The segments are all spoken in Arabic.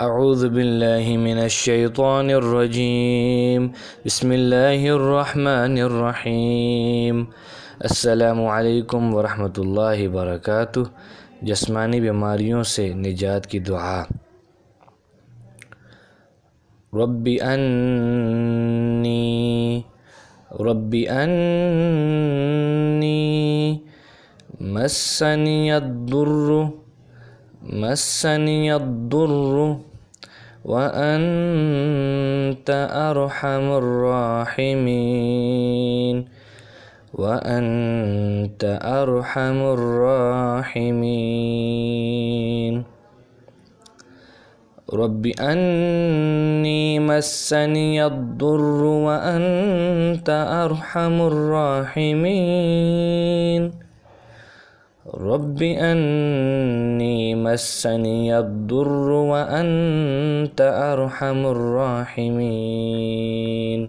أعوذ بالله من الشيطان الرجيم بسم الله الرحمن الرحيم السلام عليكم ورحمة الله وبركاته جسماني بماريون سے نجات کی دعا رب أني رب أني مسني الضر مسني الضر وأنت أرحم الراحمين وأنت أرحم الراحمين رب أني مسني الضر وأنت أرحم الراحمين رب أني مسني الضر وأنت أرحم الراحمين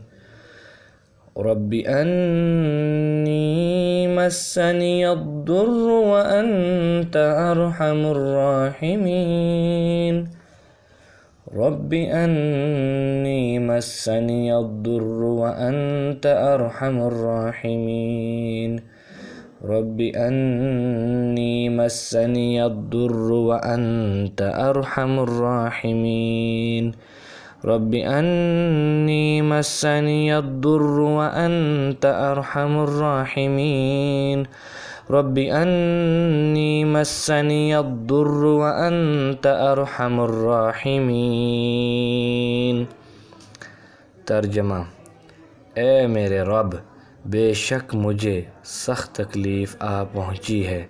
رب أني مسني الضر وأنت أرحم الراحمين رب أني مسني الضر وأنت أرحم الراحمين رب أني مسني الضر وأنت أرحم الراحمين رب أني مسني الضر وأنت أرحم الراحمين رب أني مسني الضر وأنت أرحم الراحمين ترجمة اے ميري رب بے شک مجھے سخت تکلیف آ پہنچی ہے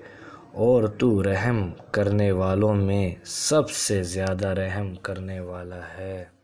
اور تو رحم کرنے والوں میں سب سے زیادہ رحم کرنے والا ہے